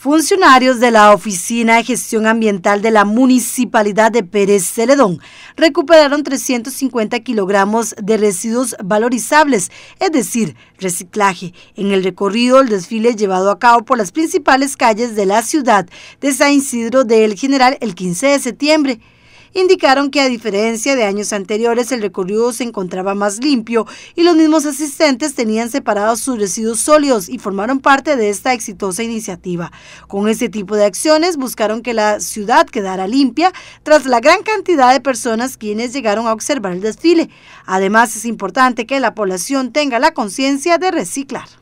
Funcionarios de la Oficina de Gestión Ambiental de la Municipalidad de Pérez Celedón recuperaron 350 kilogramos de residuos valorizables, es decir, reciclaje, en el recorrido del desfile llevado a cabo por las principales calles de la ciudad de San Isidro del General el 15 de septiembre indicaron que a diferencia de años anteriores el recorrido se encontraba más limpio y los mismos asistentes tenían separados sus residuos sólidos y formaron parte de esta exitosa iniciativa. Con este tipo de acciones buscaron que la ciudad quedara limpia tras la gran cantidad de personas quienes llegaron a observar el desfile. Además es importante que la población tenga la conciencia de reciclar.